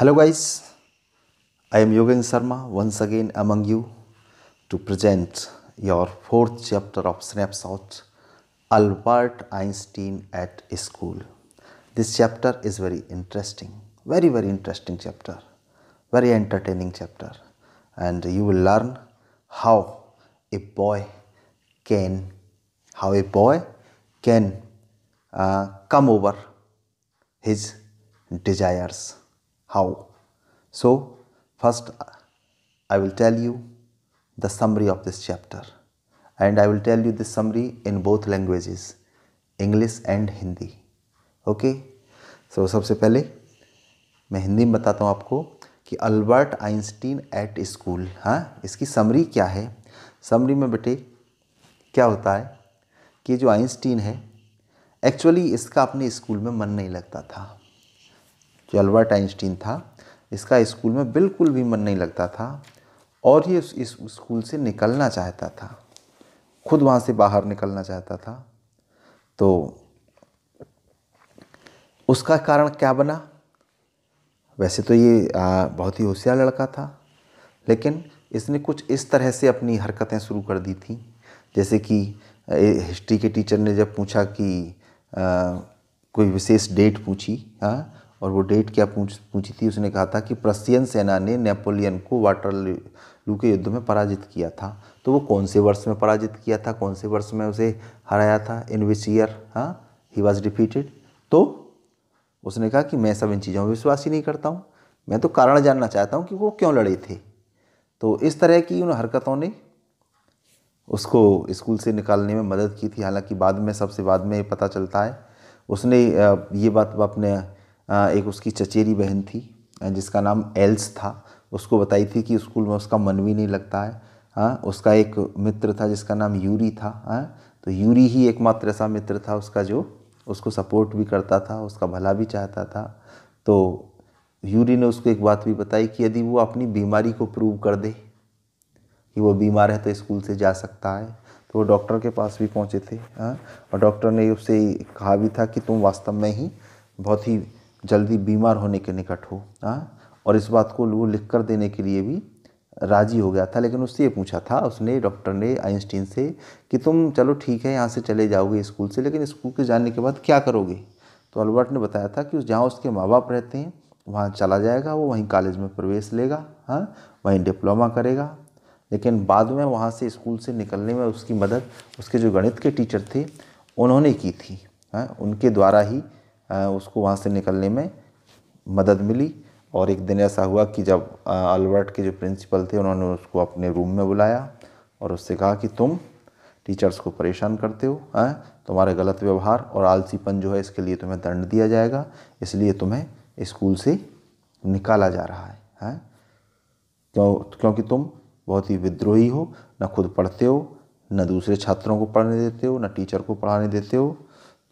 Hello guys, I am Yogendra Sharma once again among you to present your fourth chapter of Snapshot Albert Einstein at School. This chapter is very interesting, very very interesting chapter, very entertaining chapter and you will learn how a boy can, how a boy can uh, come over his desires How? So, first I will tell you the summary of this chapter and I will tell you the summary in both languages English and Hindi. Okay? So, सबसे पहले मैं हिंदी में बताता हूँ आपको कि Albert Einstein at school हाँ इसकी समरी क्या है समरी में बेटे क्या होता है कि जो आइंस्टीन है एक्चुअली इसका अपने स्कूल में मन नहीं लगता था जो अल्बर्ट आइंस्टीन था इसका स्कूल में बिल्कुल भी मन नहीं लगता था और ये इस स्कूल से निकलना चाहता था खुद वहाँ से बाहर निकलना चाहता था तो उसका कारण क्या बना वैसे तो ये आ, बहुत ही होशियार लड़का था लेकिन इसने कुछ इस तरह से अपनी हरकतें शुरू कर दी थी जैसे कि हिस्ट्री के टीचर ने जब पूछा कि आ, कोई विशेष डेट पूछी हाँ और वो डेट क्या पूछ पूछी थी उसने कहा था कि प्रसियन सेना ने नेपोलियन को वाटर लू के युद्ध में पराजित किया था तो वो कौन से वर्ष में पराजित किया था कौन से वर्ष में उसे हराया था इन विच ईयर हाँ ही वॉज डिफीटेड तो उसने कहा कि मैं सब इन चीज़ों में विश्वास ही नहीं करता हूँ मैं तो कारण जानना चाहता हूँ कि वो क्यों लड़े थे तो इस तरह की उन हरकतों ने उसको स्कूल से निकालने में मदद की थी हालांकि बाद में सबसे बाद में पता चलता है उसने ये बात अपने एक उसकी चचेरी बहन थी जिसका नाम एल्स था उसको बताई थी कि स्कूल में उसका मन भी नहीं लगता है हाँ उसका एक मित्र था जिसका नाम यूरी था आ, तो यूरी ही एकमात्र ऐसा मित्र था उसका जो उसको सपोर्ट भी करता था उसका भला भी चाहता था तो यूरी ने उसको एक बात भी बताई कि यदि वो अपनी बीमारी को प्रूव कर दे कि वो बीमार है तो स्कूल से जा सकता है तो वो डॉक्टर के पास भी पहुँचे थे आ, और डॉक्टर ने उससे कहा भी था कि तुम वास्तव में ही बहुत ही जल्दी बीमार होने के निकट हो आ? हाँ? और इस बात को वो लिख कर देने के लिए भी राजी हो गया था लेकिन उससे ये पूछा था उसने डॉक्टर ने आइंस्टीन से कि तुम चलो ठीक है यहाँ से चले जाओगे स्कूल से लेकिन स्कूल के जाने के बाद क्या करोगे तो अल्बर्ट ने बताया था कि उस जहाँ उसके माँ बाप रहते हैं वहाँ चला जाएगा वो वहीं कॉलेज में प्रवेश लेगा हाँ वहीं डिप्लोमा करेगा लेकिन बाद में वहाँ से स्कूल से निकलने में उसकी मदद उसके जो गणित के टीचर थे उन्होंने की थी हाँ उनके द्वारा ही उसको वहाँ से निकलने में मदद मिली और एक दिन ऐसा हुआ कि जब अल्बर्ट के जो प्रिंसिपल थे उन्होंने उसको अपने रूम में बुलाया और उससे कहा कि तुम टीचर्स को परेशान करते हो हैं तुम्हारे गलत व्यवहार और आलसीपन जो है इसके लिए तुम्हें दंड दिया जाएगा इसलिए तुम्हें स्कूल से निकाला जा रहा है हैं क्यों क्योंकि तुम बहुत ही विद्रोही हो ना खुद पढ़ते हो ना दूसरे छात्रों को पढ़ने देते हो ना टीचर को पढ़ाने देते हो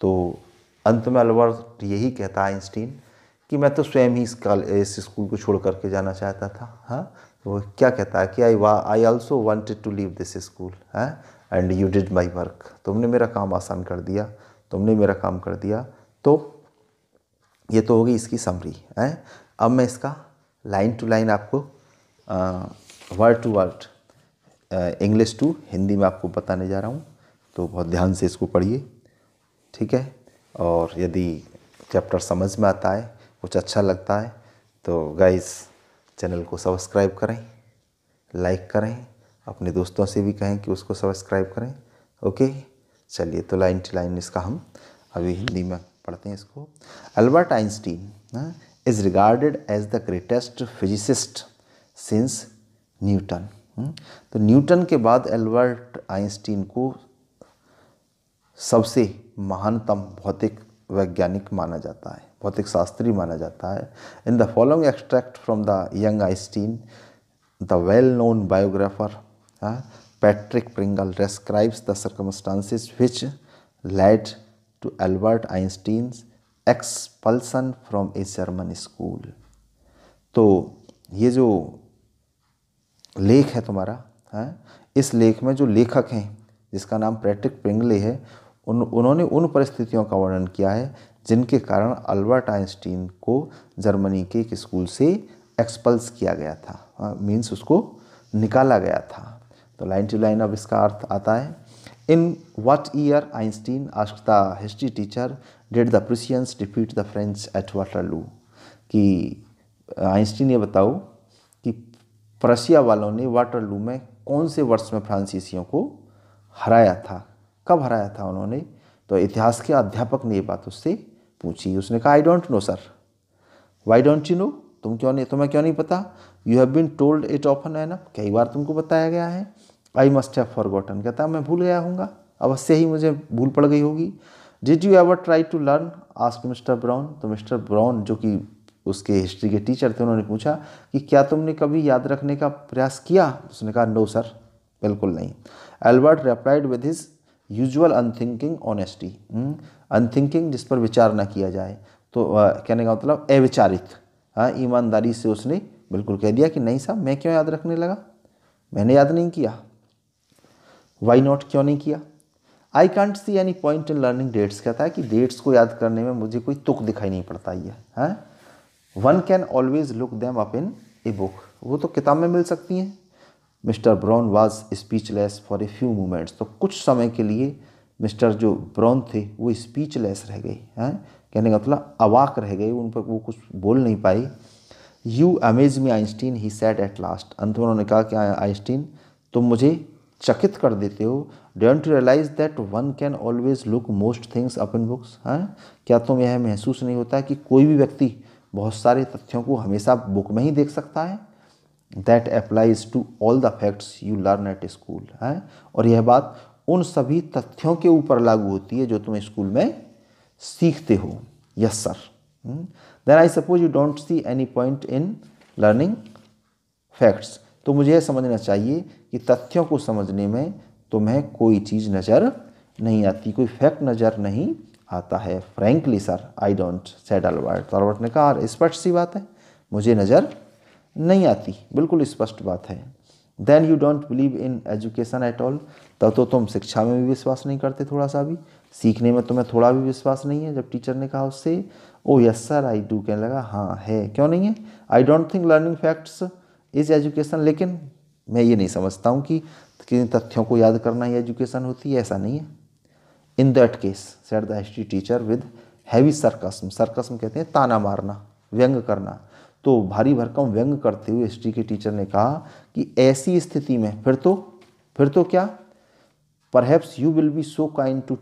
तो अंत में अल्बर्ट यही कहता है आइंस्टीन कि मैं तो स्वयं ही इस कॉल इस स्कूल को छोड़ करके जाना चाहता था हाँ तो वो क्या कहता है कि आई वा I also wanted to leave this school है and you did my work तुमने मेरा काम आसान कर दिया तुमने मेरा काम कर दिया तो ये तो होगी इसकी समरी है हाँ? अब मैं इसका लाइन टू लाइन आपको word to word English to Hindi में आपको बताने जा रहा हूँ तो बहुत ध्यान से इसको पढ़िए ठीक है और यदि चैप्टर समझ में आता है कुछ अच्छा लगता है तो गाइस चैनल को सब्सक्राइब करें लाइक करें अपने दोस्तों से भी कहें कि उसको सब्सक्राइब करें ओके चलिए तो लाइन टू लाइन इसका हम अभी हिंदी में पढ़ते हैं इसको Albert Einstein is regarded as the greatest physicist since Newton तो न्यूटन के बाद एल्बर्ट आइंस्टीन को सबसे महानतम भौतिक वैज्ञानिक माना जाता है भौतिक शास्त्री माना जाता है in the following extract from the young Einstein the well known biographer Patrick Pringle describes the circumstances which led to Albert Einstein's expulsion from a German school तो ये जो लेख है तुम्हारा है हाँ, इस लेख में जो लेखक हैं जिसका नाम पैट्रिक प्रिंगले है उन उन्होंने उन परिस्थितियों का वर्णन किया है जिनके कारण अल्बर्ट आइंस्टीन को जर्मनी के एक स्कूल से एक्सपल्स किया गया था हाँ, मीन्स उसको निकाला गया था तो लाइन टू लाइन अब इसका अर्थ आता है in what year Einstein ask the history teacher did the Prussians defeat the French at Waterloo कि आइंस्टीन ये बताओ कि प्रशिया वालों ने वाटरलू में कौन से वर्ष में फ्रांसीसियों को हराया था कब हराया था उन्होंने तो इतिहास के अध्यापक ने ये बात उससे पूछी उसने कहा I don't know sir why don't you know तुम क्यों नहीं तुम्हें क्यों नहीं पता you have been told it often enough कई बार तुमको बताया गया है आई मस्ट हैव फॉरगॉटन कहता मैं भूल गया हूँ अवश्य ही मुझे भूल पड़ गई होगी did you ever try to learn ask Mister Brown तो मिस्टर ब्राउन जो कि उसके हिस्ट्री के टीचर थे उन्होंने पूछा कि क्या तुमने कभी याद रखने का प्रयास किया उसने कहा नो सर बिल्कुल नहीं Albert replied with his usual unthinking honesty hmm, unthinking जिस पर विचार ना किया जाए तो uh, कहने का मतलब अविचारित हाँ ईमानदारी से उसने बिल्कुल कह दिया कि नहीं साहब मैं क्यों याद रखने लगा मैंने याद नहीं किया वाई नॉट क्यों नहीं किया I can't see any point in learning dates कहता है कि डेट्स को याद करने में मुझे कोई तुक दिखाई नहीं पड़ता ये है one can always look them up in a book वो तो किताब में मिल सकती हैं Mister Brown was speechless for a few moments तो कुछ समय के लिए मिस्टर जो ब्राउन थे वो स्पीचलेस रह गए हैं कहने का मतलब अवाक रह गए उन पर वो कुछ बोल नहीं पाई you amaze me Einstein he said at last अंत में उन्होंने कहा कि आइंस्टीन हाँ, तुम मुझे चकित कर देते हो don't realise that one can always look most things up in books हैं क्या तुम यह महसूस नहीं होता कि कोई भी व्यक्ति बहुत सारे तथ्यों को हमेशा बुक में ही देख सकता है that applies to all the facts you learn at school है और यह बात उन सभी तथ्यों के ऊपर लागू होती है जो तुम स्कूल में सीखते हो yes sir then I suppose you don't see any point in learning facts तो मुझे यह समझना चाहिए कि तथ्यों को समझने में तुम्हें कोई चीज़ नज़र नहीं आती कोई फैक्ट नज़र नहीं आता है frankly sir I don't said Albert Albert ने कहा स्पष्ट सी बात है मुझे नज़र नहीं आती बिल्कुल स्पष्ट बात है then you don't believe in education at all तब तो तुम शिक्षा में भी विश्वास नहीं करते थोड़ा सा भी सीखने में तुम्हें थोड़ा भी विश्वास नहीं है जब टीचर ने कहा उससे oh yes sir I do कहने लगा हाँ है क्यों नहीं है I don't think learning facts is education लेकिन मैं ये नहीं समझता हूँ कि किन तथ्यों को याद करना ही एजुकेशन होती है ऐसा नहीं है in that case said the history teacher with heavy sarcasm sarcasm कहते हैं ताना मारना व्यंग करना तो भारी भरकम व्यंग करते हुए हिस्ट्री के टीचर ने कहा कि ऐसी स्थिति में फिर तो फिर तो क्या perhaps you will be so kind to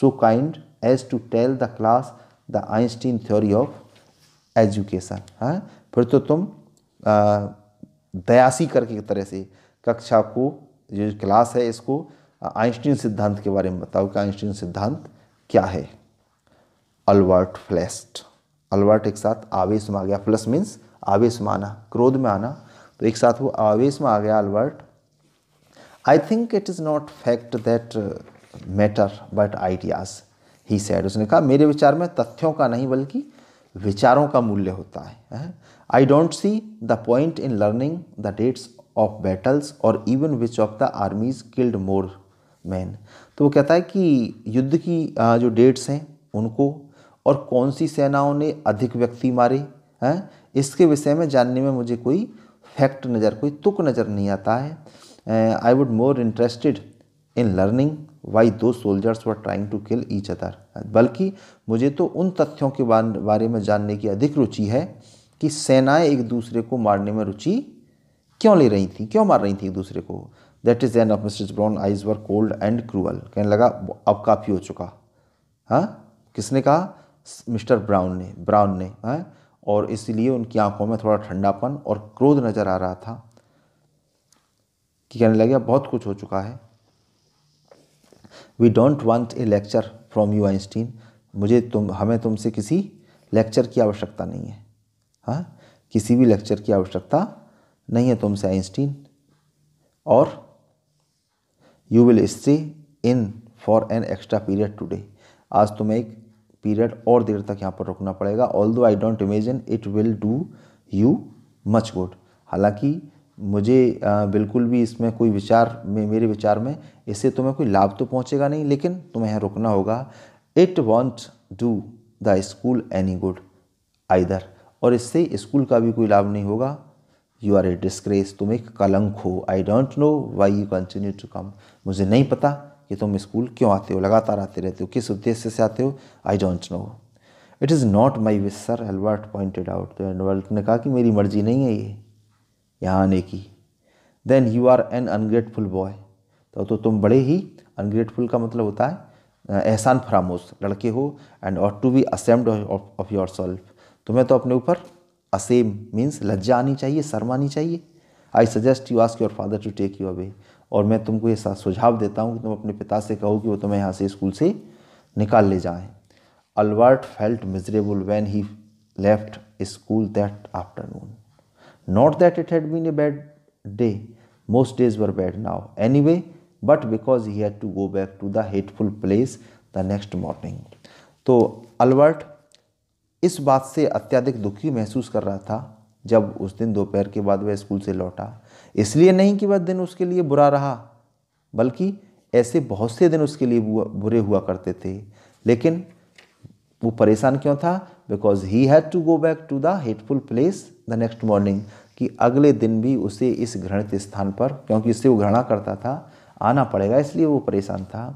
so kind as to tell the class the Einstein theory of education है फिर तो तुम आ, दयासी करके की तरह से कक्षा को जो क्लास है इसको आइंस्टीन सिद्धांत के बारे में बताओ कि आइंस्टीन सिद्धांत क्या है अल्बर्ट फ्लेस्ट अलवर्ट एक साथ आवेश में आ गया प्लस मीन्स आवेश में आना क्रोध में आना तो एक साथ वो आवेश में आ गया Albert I think it is not fact that matter but ideas he said उसने कहा मेरे विचार में तथ्यों का नहीं बल्कि विचारों का मूल्य होता है I don't see the point in learning the dates of battles or even which of the armies killed more men तो वो कहता है कि युद्ध की uh, जो डेट्स हैं उनको और कौन सी सेनाओं ने अधिक व्यक्ति मारे हैं इसके विषय में जानने में मुझे कोई फैक्ट नज़र कोई तुक नज़र नहीं आता है I would more interested in learning why those soldiers were trying to kill each other बल्कि मुझे तो उन तथ्यों के बारे में जानने की अधिक रुचि है कि सेनाएं एक दूसरे को मारने में रुचि क्यों ले रही थी क्यों मार रही थी एक दूसरे को that is enough Mister Brown eyes were cold and cruel कहने लगा अब काफ़ी हो चुका हाँ किसने कहा मिस्टर ब्राउन ने ब्राउन ने है हाँ? और इसलिए उनकी आंखों में थोड़ा ठंडापन और क्रोध नज़र आ रहा था कि कहने लगे बहुत कुछ हो चुका है we don't want a lecture from you Einstein मुझे तुम हमें तुमसे किसी लेक्चर की आवश्यकता नहीं है हाँ किसी भी लेक्चर की आवश्यकता नहीं है तुमसे आइंस्टीन और you will stay in for an extra period today आज तुम्हें एक पीरियड और देर तक यहाँ पर रुकना पड़ेगा although I don't imagine it will do you much good हालांकि मुझे बिल्कुल भी इसमें कोई विचार में मेरे विचार में इससे तुम्हें कोई लाभ तो पहुँचेगा नहीं लेकिन तुम्हें यहाँ रुकना होगा it won't do the school any good either और इससे स्कूल का भी कोई लाभ नहीं होगा यू आर ए डिस्क्रेस तुम एक कलंक हो I don't know why you continue to come मुझे नहीं पता कि तुम स्कूल क्यों आते हो लगातार आते रहते हो किस उद्देश्य से आते हो I don't know it is not my wish sir Albert pointed out तो एल्बर्ट ने कहा कि मेरी मर्जी नहीं है ये यहाँ आने की then you are an ungrateful boy तो तो तुम बड़े ही अनग्रेटफुल का मतलब होता है एहसान फरामोश लड़के हो and ought to be ashamed of yourself तुम्हें तो अपने ऊपर असेम मीन्स लज्जा आनी चाहिए शर्म आनी चाहिए I suggest you ask your father to take you away और मैं तुमको ये सुझाव देता हूँ कि तुम अपने पिता से कहो कि वो तुम्हें यहाँ से स्कूल से निकाल ले जाएं Albert felt miserable when he left school that afternoon not that it had been a bad day most days were bad now anyway but because he had to go back to the hateful place the next morning तो Albert इस बात से अत्यधिक दुखी महसूस कर रहा था जब उस दिन दोपहर के बाद वह स्कूल से लौटा इसलिए नहीं कि वह दिन उसके लिए बुरा रहा बल्कि ऐसे बहुत से दिन उसके लिए बुरे हुआ करते थे लेकिन वो परेशान क्यों था because he had to go back to the hateful place the next morning कि अगले दिन भी उसे इस घृणित स्थान पर क्योंकि इससे वो घृणा करता था आना पड़ेगा इसलिए वो परेशान था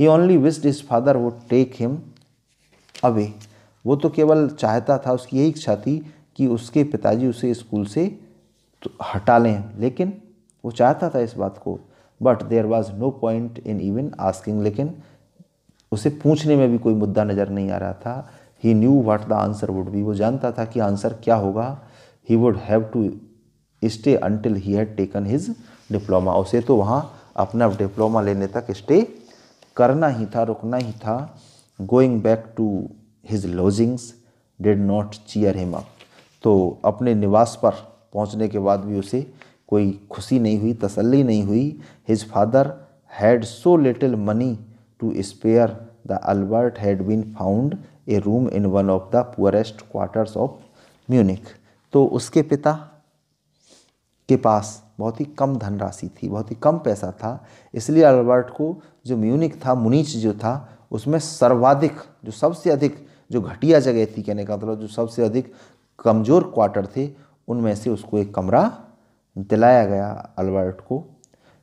he only wished his father would take him away वो तो केवल चाहता था उसकी यही इच्छा थी कि उसके पिताजी उसे स्कूल से तो हटा लें लेकिन वो चाहता था इस बात को but there was no point in even asking लेकिन उसे पूछने में भी कोई मुद्दा नज़र नहीं आ रहा था he knew what the answer would be वो जानता था कि आंसर क्या होगा he would have to stay until he had taken his diploma उसे तो वहाँ अपना डिप्लोमा लेने तक स्टे करना ही था रुकना ही था going back to his lodgings did not cheer him up तो अपने निवास पर पहुंचने के बाद भी उसे कोई खुशी नहीं हुई तसल्ली नहीं हुई his father had so little money to spare the Albert had been found a room in one of the poorest quarters of Munich तो उसके पिता के पास बहुत ही कम धनराशि थी बहुत ही कम पैसा था इसलिए अल्बर्ट को जो म्यूनिक था मुनीच जो था उसमें सर्वाधिक जो सबसे अधिक जो घटिया जगह थी कहने का मतलब जो सबसे अधिक कमज़ोर क्वार्टर थे उनमें से उसको एक कमरा दिलाया गया अल्बर्ट को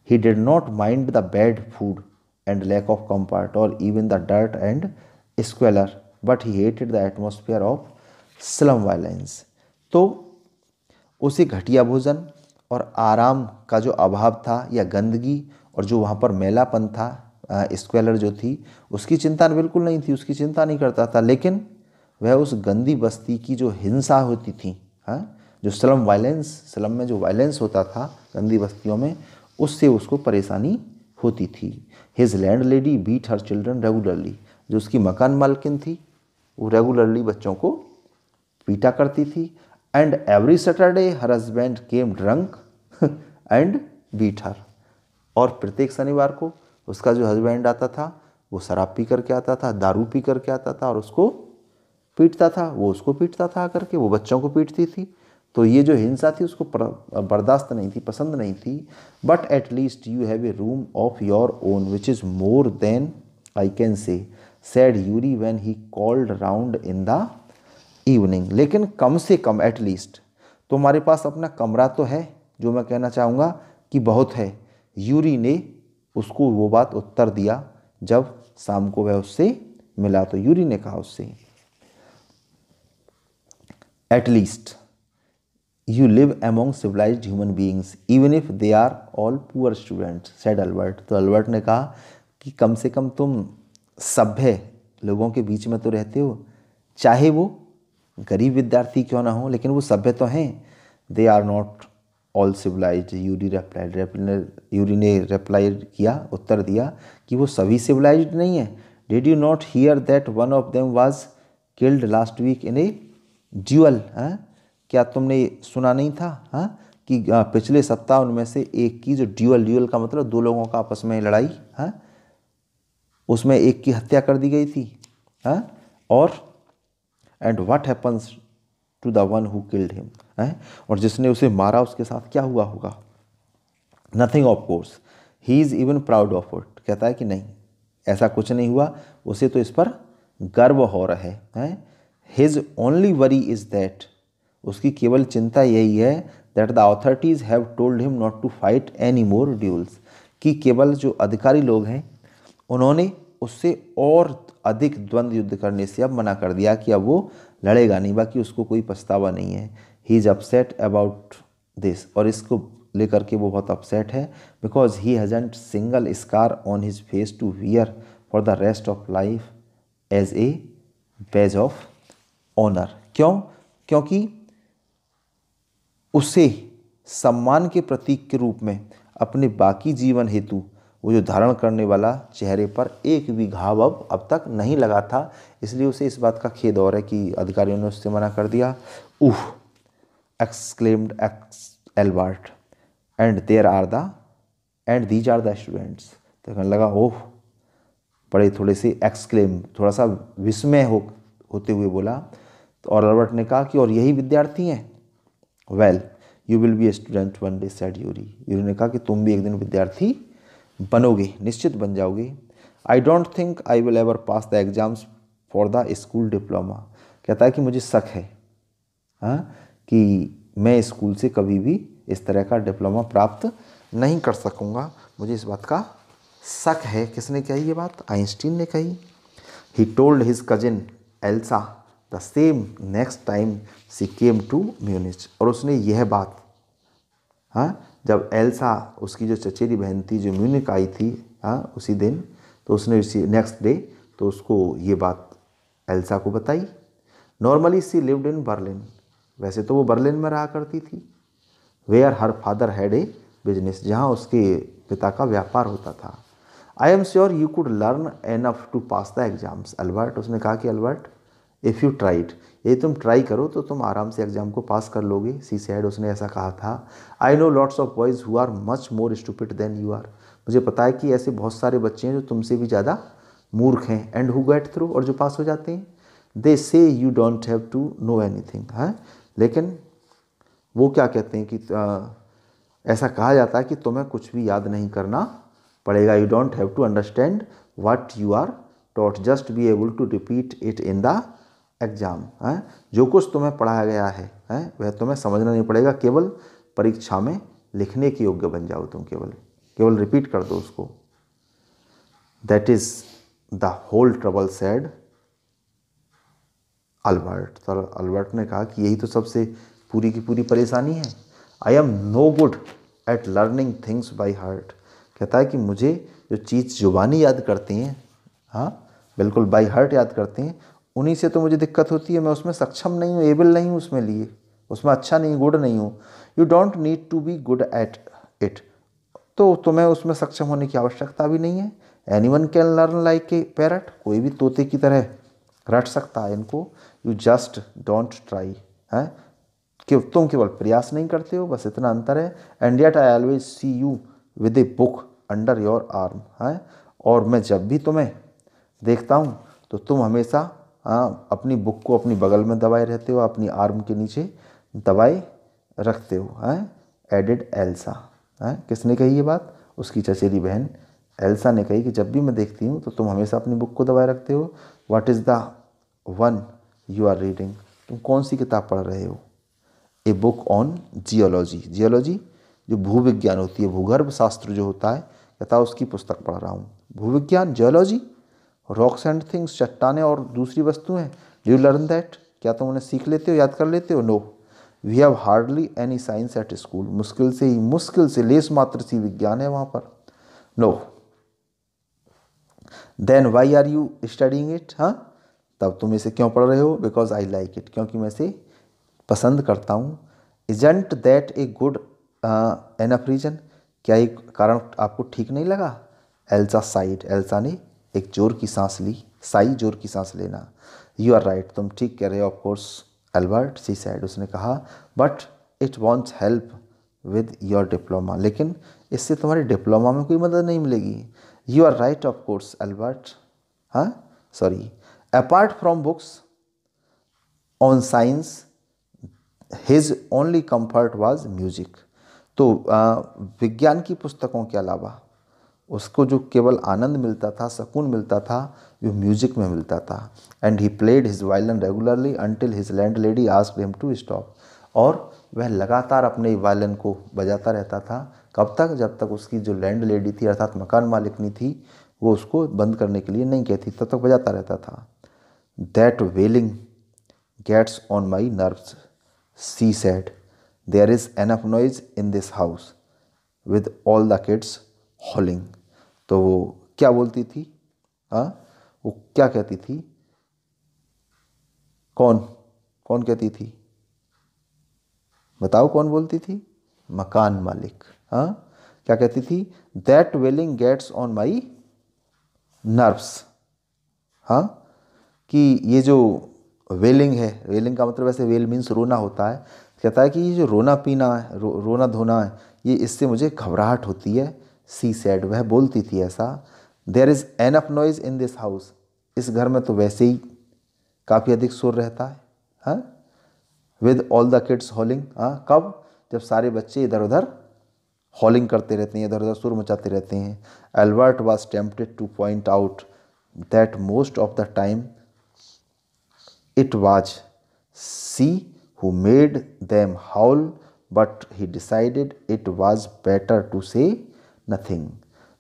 he did not mind the bad food and lack of comfort or even the dirt and squalor but he hated the atmosphere of slum violence तो उसे घटिया भोजन और आराम का जो अभाव था या गंदगी और जो वहाँ पर मेलापन था स्क्वेलर जो थी उसकी चिंता बिल्कुल नहीं थी उसकी चिंता नहीं करता था लेकिन वह उस गंदी बस्ती की जो हिंसा होती थी हाँ जो स्लम वायलेंस स्लम में जो वायलेंस होता था गंदी बस्तियों में उससे उसको परेशानी होती थी his landlady beat her children regularly जो उसकी मकान मालकिन थी वो रेगुलरली बच्चों को पीटा करती थी and every Saturday her husband came drunk and beat her और प्रत्येक शनिवार को उसका जो हस्बैंड आता था वो शराब पी करके आता था दारू पी करके आता था और उसको पीटता था वो उसको पीटता था के वो बच्चों को पीटती थी तो ये जो हिंसा थी उसको बर्दाश्त नहीं थी पसंद नहीं थी but at least you have a room of your own which is more than I can say said Yuri when he called round in the evening लेकिन कम से कम एट लीस्ट तो हमारे पास अपना कमरा तो है जो मैं कहना चाहूँगा कि बहुत है यूरी ने उसको वो बात उत्तर दिया जब शाम को वह उससे मिला तो यूरी ने कहा उससे at least you live among civilise human beings even if they are all poor students said Albert तो अल्बर्ट ने कहा कि कम से कम तुम सभ्य लोगों के बीच में तो रहते हो चाहे वो गरीब विद्यार्थी क्यों ना हो लेकिन वो सभ्य तो हैं they are not all civilise Yuri replied Yuri ने रिप्लाई किया उत्तर दिया कि वो सभी सिविलाइज नहीं है did you not hear that one of them was killed last week in a duel है क्या तुमने सुना नहीं था हाँ कि पिछले सप्ताह उनमें से एक की जो ड्यूअल ड्यूअल का मतलब दो लोगों का आपस में लड़ाई हाँ उसमें एक की हत्या कर दी गई थी हाँ और and what happens to the one who killed him है और जिसने उसे मारा उसके साथ क्या हुआ होगा nothing of course he is even proud of it कहता है कि नहीं ऐसा कुछ नहीं हुआ उसे तो इस पर गर्व हो रहा है his only worry is that उसकी केवल चिंता यही है that the authorities have told him not to fight any more duels कि केवल जो अधिकारी लोग हैं उन्होंने उससे और अधिक द्वंद्व युद्ध करने से अब मना कर दिया कि अब वो लड़ेगा नहीं बाकी उसको कोई पछतावा नहीं है he is upset about this और इसको लेकर के वो बहुत अपसेट है because he hasn't single scar on his face to wear for the rest of life as a badge of honour क्यों क्योंकि उसे सम्मान के प्रतीक के रूप में अपने बाकी जीवन हेतु वो जो धारण करने वाला चेहरे पर एक भी घाव अब अब तक नहीं लगा था इसलिए उसे इस बात का खेद और है कि अधिकारियों ने उससे मना कर दिया uh exclaimed ex Albert and there are the and these are the students तो कहने लगा ओह बड़े थोड़े से एक्सक्लेम थोड़ा सा विस्मय हो होते हुए बोला तो और अल्बर्ट ने कहा कि और यही विद्यार्थी हैं well you will be a student one day said Yuri Yuri ने कहा कि तुम भी एक दिन विद्यार्थी बनोगे निश्चित बन जाओगे I don't think I will ever pass the exams for the school diploma कहता है कि मुझे शक है हाँ कि मैं स्कूल से कभी भी इस तरह का डिप्लोमा प्राप्त नहीं कर सकूँगा मुझे इस बात का शक है किसने कही ये बात आइंस्टीन ने कही he told his cousin Elsa the same next time she came to Munich और उसने यह बात हाँ जब एल्सा उसकी जो चचेरी बहन थी जो म्यूनिक आई थी हाँ उसी दिन तो उसने उसी नेक्स्ट डे तो उसको ये बात एल्सा को बताई normally she lived in Berlin वैसे तो वो बर्लिन में रहा करती थी where her father had a business जहाँ उसके पिता का व्यापार होता था I am sure you could learn enough to pass the exams Albert उसने कहा कि अल्बर्ट इफ़ यू इट ये तुम ट्राई करो तो तुम आराम से एग्जाम को पास कर लोगे सी सैड उसने ऐसा कहा था I know lots of boys who are much more stupid than you are मुझे पता है कि ऐसे बहुत सारे बच्चे हैं जो तुमसे भी ज़्यादा मूर्ख हैं एंड हु गेट थ्रू और जो पास हो जाते हैं they say you don't have to know anything है लेकिन वो क्या कहते हैं कि आ, ऐसा कहा जाता है कि तुम्हें कुछ भी याद नहीं करना पड़ेगा you don't have to understand what you are taught just be able to repeat it in the exam है हाँ? जो कुछ तुम्हें पढ़ाया गया है हैं हाँ? वह तुम्हें समझना नहीं पड़ेगा केवल परीक्षा में लिखने के योग्य बन जाओ तुम केवल केवल रिपीट कर दो उसको that is the whole trouble said Albert तो अल्बर्ट ने कहा कि यही तो सबसे पूरी की पूरी परेशानी है I am no good at learning things by heart कहता है कि मुझे जो चीज़ जुबानी याद करती हैं हाँ बिल्कुल बाई हार्ट याद करते हैं उन्हीं से तो मुझे दिक्कत होती है मैं उसमें सक्षम नहीं हूँ एबल नहीं हूँ उसमें लिए उसमें अच्छा नहीं गुड नहीं हूँ you don't need to be good at it तो तुम्हें तो उसमें सक्षम होने की आवश्यकता भी नहीं है anyone can learn like a parrot कोई भी तोते की तरह रट सकता है इनको यू जस्ट डोंट ट्राई है कि तुम केवल प्रयास नहीं करते हो बस इतना अंतर है and yet I always see you with a book under your arm है और मैं जब भी तुम्हें देखता हूँ तो तुम हमेशा हाँ अपनी बुक को अपनी बगल में दबाए रहते हो अपनी आर्म के नीचे दबाए रखते हो हैं एडेड एल्सा है किसने कही ये बात उसकी चचेरी बहन एल्सा ने कही कि जब भी मैं देखती हूँ तो तुम हमेशा अपनी बुक को दबाए रखते हो what is the one you are reading तुम कौन सी किताब पढ़ रहे हो a book on geology geology जो भूविज्ञान होती है भूगर्भ शास्त्र जो होता है कहता उसकी पुस्तक पढ़ रहा हूँ भूविज्ञान जियोलॉजी रॉक्स एंड थिंग्स चट्टाने और दूसरी वस्तुएं डू यू लर्न दैट क्या तुम उन्हें सीख लेते हो याद कर लेते हो no we have hardly any science at school मुश्किल से ही मुश्किल से लेस मात्र सी विज्ञान है वहाँ पर no then why are you studying it हाँ तब तुम इसे क्यों पढ़ रहे हो बिकॉज आई लाइक इट क्योंकि मैं इसे पसंद करता हूँ isn't that a good enough reason क्या ये कारण आपको ठीक नहीं लगा एल्सा साइड एल्सा ने एक जोर की सांस ली साई जोर की सांस लेना यू आर राइट तुम ठीक कह रहे हो ऑफकोर्स एल्बर्ट सी सैड उसने कहा but it won't help with your diploma लेकिन इससे तुम्हारे डिप्लोमा में कोई मदद नहीं मिलेगी you are right of course Albert हाँ sorry apart from books on science his only comfort was music तो विज्ञान की पुस्तकों के अलावा उसको जो केवल आनंद मिलता था सुकून मिलता था वो म्यूजिक में मिलता था and he played his violin regularly until his landlady ask him to stop और वह लगातार अपने वायलिन को बजाता रहता था कब तक जब तक उसकी जो लैंड लेडी थी अर्थात मकान मालिकनी थी वो उसको बंद करने के लिए नहीं कहती तब तक बजाता रहता था that wailing gets on my nerves she said there is enough noise in this house with all the kids howling तो वो क्या बोलती थी हाँ वो क्या कहती थी कौन कौन कहती थी बताओ कौन बोलती थी मकान मालिक हाँ क्या कहती थी that wailing gets on my nerves हाँ कि ये जो वेलिंग है वेलिंग का मतलब ऐसे वेल मीन्स रोना होता है कहता है कि ये जो रोना पीना है रो, रोना धोना है ये इससे मुझे घबराहट होती है सी सेड वह बोलती थी ऐसा there is enough noise in this house इस घर में तो वैसे ही काफ़ी अधिक सुर रहता है with all the kids howling हाँ कब जब सारे बच्चे इधर उधर हॉलिंग करते रहते हैं इधर उधर सुर मचाते रहते हैं Albert was tempted to point out that most of the time it was she who made them howl but he decided it was better to say nothing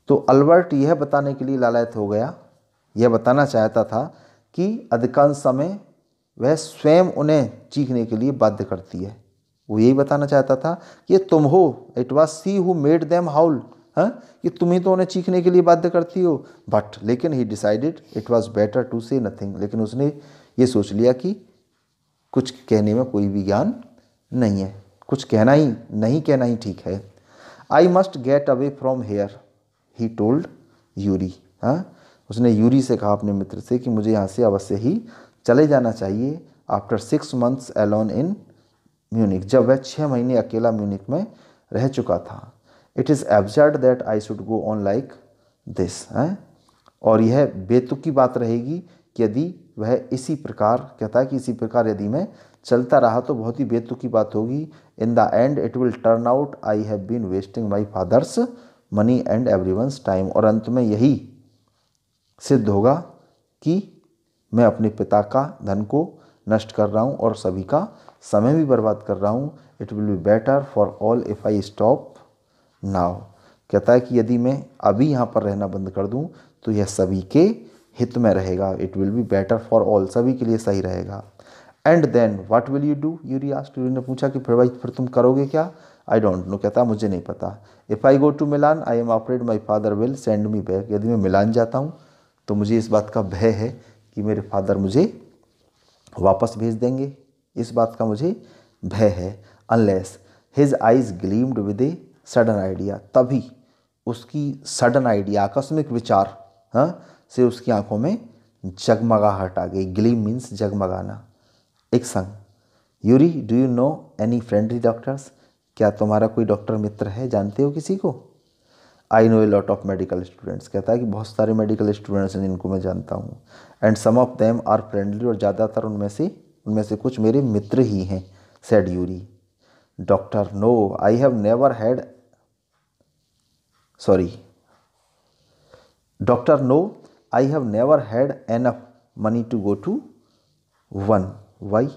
तो अल्बर्ट यह बताने के लिए लालयत हो गया यह बताना चाहता था कि अधिकांश समय वह स्वयं उन्हें चीखने के लिए बाध्य करती है वो यही बताना चाहता था कि तुम हो it was she who made them howl है कि तुम ही तो उन्हें चीखने के लिए बाध्य करती हो बट लेकिन he decided it was better to say nothing लेकिन उसने ये सोच लिया कि कुछ कहने में कोई भी ज्ञान नहीं है कुछ कहना ही नहीं कहना ही ठीक है I must get away from here he told Yuri हाँ उसने यूरी से कहा अपने मित्र से कि मुझे यहाँ से अवश्य ही चले जाना चाहिए after six months alone in Munich जब वह छः महीने अकेला म्यूनिक में रह चुका था it is absurd that I should go on like this है और यह बेतुकी बात रहेगी कि यदि वह इसी प्रकार कहता है कि इसी प्रकार यदि मैं चलता रहा तो बहुत ही बेतुकी बात होगी in the end it will turn out I have been wasting my father's money and every time और अंत में यही सिद्ध होगा कि मैं अपने पिता का धन को नष्ट कर रहा हूँ और सभी का समय भी बर्बाद कर रहा हूँ it will be better for all if I stop now कहता है कि यदि मैं अभी यहाँ पर रहना बंद कर दूँ तो यह सभी के हित में रहेगा it will be better for all सभी के लिए सही रहेगा and then what will you do Yuri asked Yuri ने पूछा कि फिर भाई फिर तुम करोगे क्या आई डोंट नो कहता मुझे नहीं पता if I go to Milan I am afraid my father will send me back यदि मैं मिलान जाता हूँ तो मुझे इस बात का भय है कि मेरे फादर मुझे वापस भेज देंगे इस बात का मुझे भय है unless his eyes gleamed with a sudden idea तभी उसकी सडन आइडिया आकस्मिक विचार हाँ से उसकी आंखों में जगमगाहट आ गई ग्लीम मीन्स जगमगाना एक संग Yuri do you know any friendly doctors क्या तुम्हारा कोई डॉक्टर मित्र है जानते हो किसी को I know a lot of medical students कहता है कि बहुत सारे मेडिकल स्टूडेंट्स हैं जिनको मैं जानता हूँ and some of them are friendly और ज़्यादातर उनमें से उनमें से कुछ मेरे मित्र ही हैं said Yuri doctor no I have never had sorry doctor no I have never had enough money to go to one why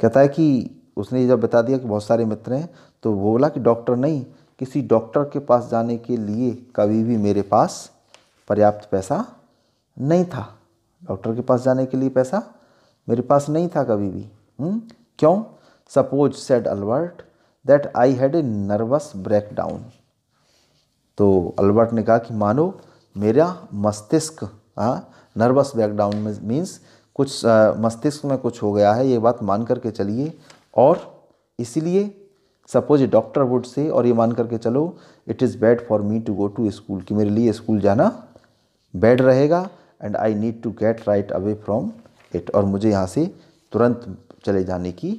कहता है कि उसने जब बता दिया कि बहुत सारे मित्र हैं तो वो बोला कि डॉक्टर नहीं किसी डॉक्टर के पास जाने के लिए कभी भी मेरे पास पर्याप्त पैसा नहीं था डॉक्टर के पास जाने के लिए पैसा मेरे पास नहीं था कभी भी हुँ? हम्म? क्यों suppose said Albert that I had a nervous breakdown तो अल्बर्ट ने कहा कि मानो मेरा मस्तिष्क नर्वस हाँ, ब्रेकडाउन में मीन्स कुछ मस्तिष्क में कुछ हो गया है ये बात मान कर के चलिए और इसीलिए सपोज डॉक्टर वुड से और ये मान करके चलो it is bad for me to go to school कि मेरे लिए स्कूल जाना बैड रहेगा and I need to get right away from it और मुझे यहाँ से तुरंत चले जाने की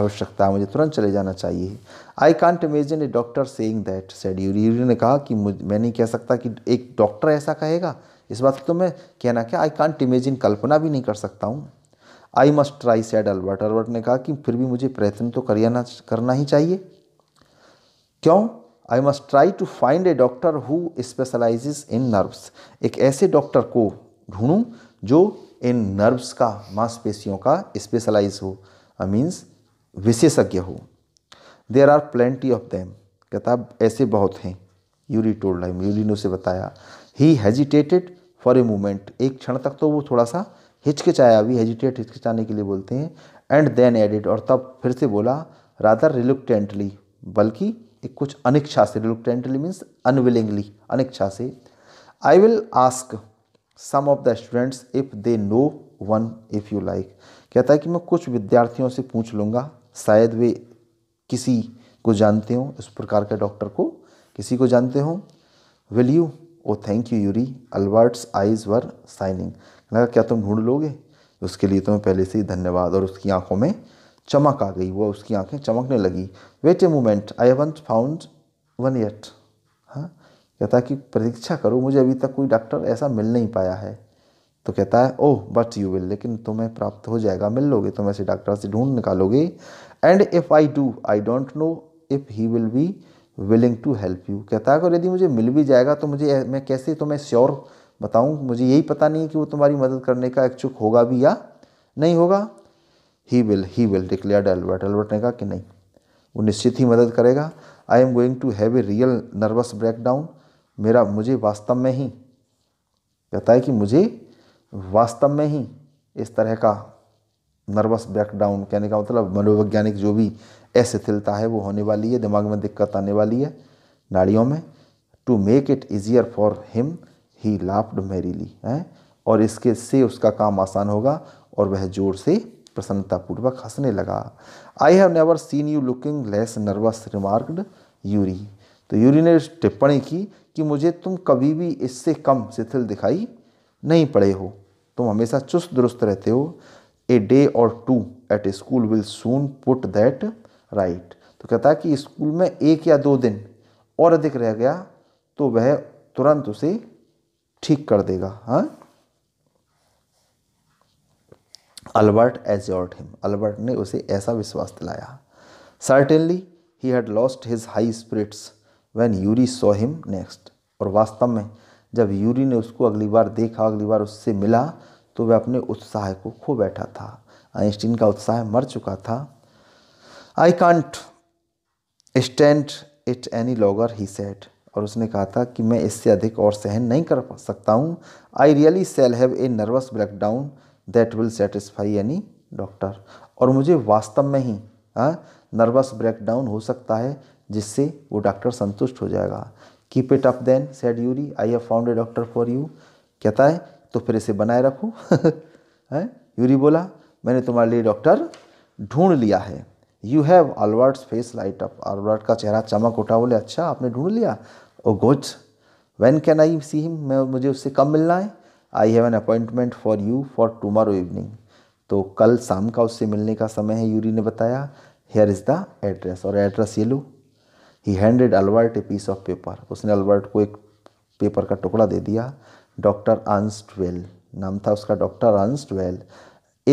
आवश्यकता है मुझे तुरंत चले जाना चाहिए I can't imagine a doctor saying that said Yuri ने कहा कि मुझ मैं नहीं कह सकता कि एक डॉक्टर ऐसा कहेगा इस बात को तो मैं कहना क्या आई कॉन्ट इमेजिन कल्पना भी नहीं कर सकता हूँ I must try said Albert Albert ने कहा कि फिर भी मुझे प्रयत्न तो करना करना ही चाहिए क्यों I must try to find a doctor who specialise in nerves एक ऐसे डॉक्टर को ढूंढूं जो इन नर्व्स का मांसपेशियों का स्पेशलाइज हो मीन्स विशेषज्ञ हो there are plenty of them कहता ऐसे बहुत हैं यूरी टोल्ड है यूरी ने उसे बताया he hesitated for a moment एक क्षण तक तो वो थोड़ा सा हिचकिचाया भी हेजिटेट हिचकिचाने के लिए बोलते हैं एंड देन एडिड और तब फिर से बोला रादर रिलुक्टेंटली बल्कि एक कुछ अनिच्छा से रिलुक्टेंटली मीन्स अनविलिंगली अनिच्छा से I will ask some of the students if they know one if you like कहता है कि मैं कुछ विद्यार्थियों से पूछ लूँगा शायद वे किसी को जानते हों इस प्रकार के डॉक्टर को किसी को जानते हों will you oh thank you Yuri Albert's eyes were shining लगा क्या तुम ढूंढ लोगे उसके लिए तुम्हें पहले से ही धन्यवाद और उसकी आंखों में चमक आ गई वह उसकी आंखें चमकने लगी wait a moment I haven't found one yet हाँ कहता है कि प्रतीक्षा करो मुझे अभी तक कोई डॉक्टर ऐसा मिल नहीं पाया है तो कहता है ओह बट यू विल लेकिन तुम्हें प्राप्त हो जाएगा मिल लोगे तुम ऐसे डॉक्टर से ढूंढ निकालोगे and if I do I don't know if he will be willing to help you कहता है अगर यदि मुझे मिल भी जाएगा तो मुझे मैं कैसे तो मैं श्योर बताऊँ मुझे यही पता नहीं कि वो तुम्हारी मदद करने का इच्छुक होगा भी या नहीं होगा he will he will declare Albert Albert ने कहा कि नहीं वो निश्चित ही मदद करेगा I am going to have a real nervous breakdown मेरा मुझे वास्तव में ही कहता है कि मुझे वास्तव में ही इस तरह का नर्वस ब्रेकडाउन कहने का मतलब मनोवैज्ञानिक जो भी अशिथिलता है वो होने वाली है दिमाग में दिक्कत आने वाली है नाड़ियों में to make it easier for him he laughed merrily है और इसके से उसका काम आसान होगा और वह जोर से प्रसन्नतापूर्वक हंसने लगा I have never seen you looking less nervous remarked Yuri तो यूरी ने टिप्पणी की कि मुझे तुम कभी भी इससे कम शिथिल दिखाई नहीं पड़े हो तुम हमेशा चुस्त दुरुस्त रहते हो a day or two at school will soon put that right तो कहता है कि स्कूल में एक या दो दिन और अधिक रह गया तो वह तुरंत उसे ठीक कर देगा हाँ अल्बर्ट एज्योर्ड हिम अल्बर्ट ने उसे ऐसा विश्वास दिलाया certainly he had lost his high spirits when Yuri saw him next और वास्तव में जब यूरी ने उसको अगली बार देखा अगली बार उससे मिला तो वह अपने उत्साह को खो बैठा था आइंस्टीन का उत्साह मर चुका था I can't stand it any longer he said और उसने कहा था कि मैं इससे अधिक और सहन नहीं कर सकता हूँ I really shall have a nervous breakdown that will satisfy any doctor और मुझे वास्तव में ही हाँ नर्वस ब्रेकडाउन हो सकता है जिससे वो डॉक्टर संतुष्ट हो जाएगा keep it up then said Yuri I have found a doctor for you कहता है तो फिर इसे बनाए रखो यूरी हाँ, बोला मैंने तुम्हारे लिए डॉक्टर ढूंढ लिया है you have Albert's face light up Albert का चेहरा चमक उठा बोले अच्छा आपने ढूंढ लिया oh good when can I see him मैं मुझे उससे कब मिलना है I have an appointment for you for tomorrow evening तो कल शाम का उससे मिलने का समय है यूरी ने बताया हेयर इज़ द एड्रेस और एड्रेस ये लो he handed Albert a piece of paper उसने अलवर्ट को एक पेपर का टुकड़ा दे दिया डॉक्टर अंस्ट वेल नाम था उसका doctor Ernst Weil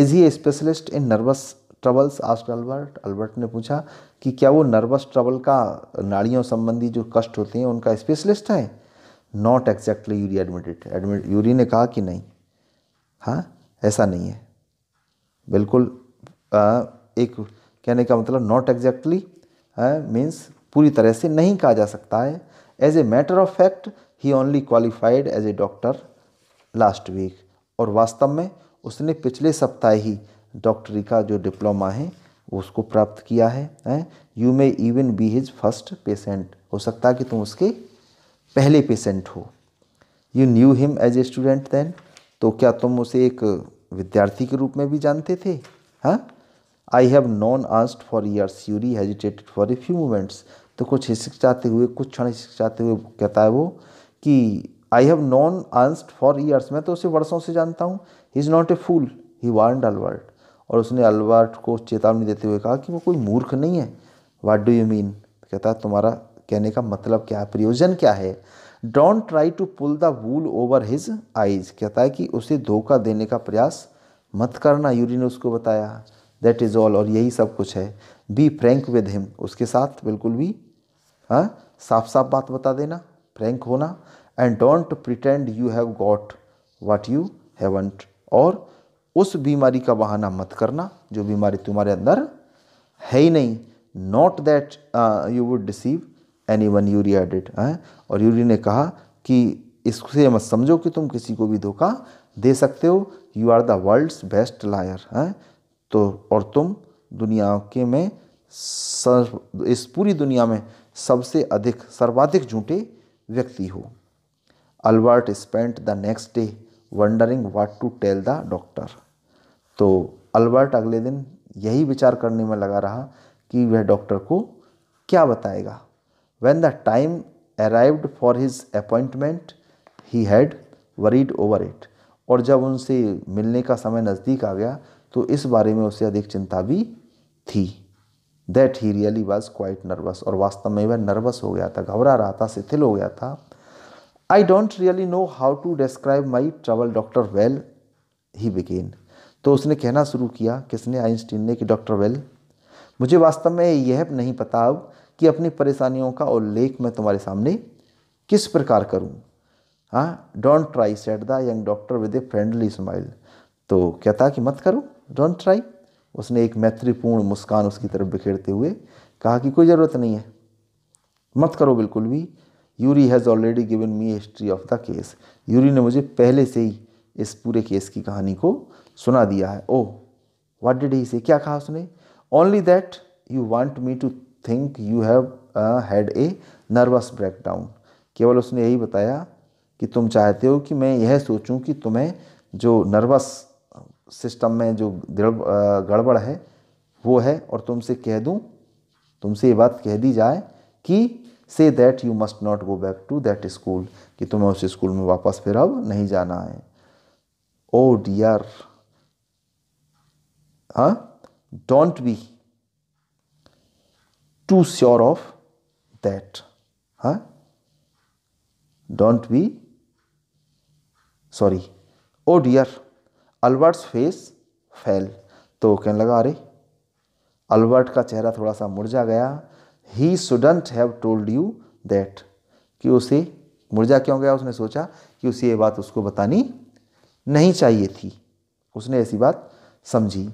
is he specialist in nervous troubles asked Albert Albert ने पूछा कि क्या वो नर्वस ट्रबल का नाड़ियों संबंधी जो कष्ट होते हैं उनका स्पेशलिस्ट है not exactly Yuri admitted admit Yuri ने कहा कि नहीं हाँ ऐसा नहीं है बिल्कुल आ, एक कहने का मतलब नॉट एग्जैक्टली मीन्स पूरी तरह से नहीं कहा जा सकता है as a matter of fact he only qualified as a doctor last week और वास्तव में उसने पिछले सप्ताह ही डॉक्टरी का जो डिप्लोमा है उसको प्राप्त किया है हैं you may even be his first patient हो सकता है कि तुम उसके पहले पेशेंट हो you knew him as a student then तो क्या तुम उसे एक विद्यार्थी के रूप में भी जानते थे हाँ I have known Ernst for years Yuri hesitated for a few moments तो कुछ चाहते हुए कुछ क्षण चाहते हुए कहता है वो कि I have known Ernst for years मैं तो उसे वर्षों से जानता हूँ he is not a fool he warn dull world और उसने अल्बर्ट को चेतावनी देते हुए कहा कि वो कोई मूर्ख नहीं है वाट डू यू मीन कहता है तुम्हारा कहने का मतलब क्या है प्रयोजन क्या है don't try to pull the wool over his eyes कहता है कि उसे धोखा देने का प्रयास मत करना यूरी ने उसको बताया दैट इज़ ऑल और यही सब कुछ है बी फ्रैंक विद हिम उसके साथ बिल्कुल भी हाँ साफ साफ बात बता देना फ्रैंक होना and don't pretend you have got what you haven't और उस बीमारी का बहाना मत करना जो बीमारी तुम्हारे अंदर है ही नहीं not that you would deceive anyone यूरिया है और यूरी ने कहा कि इससे मत समझो कि तुम किसी को भी धोखा दे सकते हो you are the world's best liar हैं तो और तुम दुनिया के में सर इस पूरी दुनिया में सबसे अधिक सर्वाधिक झूठे व्यक्ति हो Albert spent the next day wondering what to tell the doctor तो अल्बर्ट अगले दिन यही विचार करने में लगा रहा कि वह डॉक्टर को क्या बताएगा when the time arrived for his appointment he had worried over it और जब उनसे मिलने का समय नज़दीक आ गया तो इस बारे में उसे अधिक चिंता भी थी that he really was quite nervous और वास्तव में वह नर्वस हो गया था घबरा रहा था शिथिल हो गया था I don't really know how to describe my trouble doctor well he began तो उसने कहना शुरू किया किसने आइंस्टीन ने कि डॉक्टर वेल मुझे वास्तव में यह नहीं पता अब कि अपनी परेशानियों का उल्लेख मैं तुम्हारे सामने किस प्रकार करूं? हाँ don't try said the young doctor with a friendly smile तो कहता कि मत करो डोंट ट्राई उसने एक मैत्रीपूर्ण मुस्कान उसकी तरफ बिखेरते हुए कहा कि कोई ज़रूरत नहीं है मत करो बिल्कुल भी Yuri has already given me history of the case Yuri ने मुझे पहले से ही इस पूरे केस की कहानी को सुना दिया है ओ वाट डिड ही से क्या कहा उसने only that you want me to think you have had a nervous breakdown केवल उसने यही बताया कि तुम चाहते हो कि मैं यह सोचूं कि तुम्हें जो नर्वस सिस्टम में जो uh, गड़बड़ है वो है और तुमसे कह दूं तुमसे ये बात कह दी जाए कि say that you must not go back to that school कि तुम्हें उस स्कूल में वापस फिर अब नहीं जाना है ओ oh डियर हाँ don't be too sure of that हाँ don't be sorry oh dear Albert's face fell तो कहने लगा अरे अल्बर्ट का चेहरा थोड़ा सा मुरझा गया he shouldn't have told you that कि उसे मुर्जा क्यों गया उसने सोचा कि उसे ये बात उसको बतानी नहीं चाहिए थी उसने ऐसी बात समझी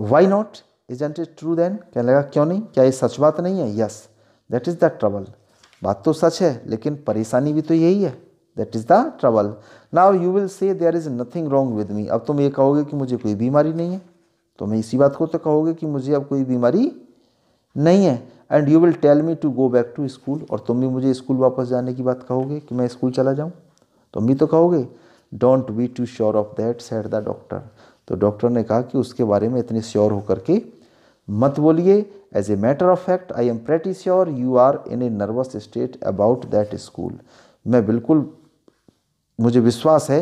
why not ain't it true then कहने लगा क्यों नहीं क्या ये सच बात नहीं है yes that is the trouble बात तो सच है लेकिन परेशानी भी तो यही है that is the trouble now you will say there is nothing wrong with me अब तुम ये कहोगे कि मुझे कोई बीमारी नहीं है तो मैं इसी बात को तो कहोगे कि मुझे अब कोई बीमारी नहीं है and you will tell me to go back to school और तुम भी मुझे स्कूल वापस जाने की बात कहोगे कि मैं स्कूल चला जाऊँ तो तुम भी तो कहोगे don't be too sure of that said the doctor तो डॉक्टर ने कहा कि उसके बारे में इतने श्योर होकर के मत बोलिए as a matter of fact I am pretty sure you are in a nervous state about that school मैं बिल्कुल मुझे विश्वास है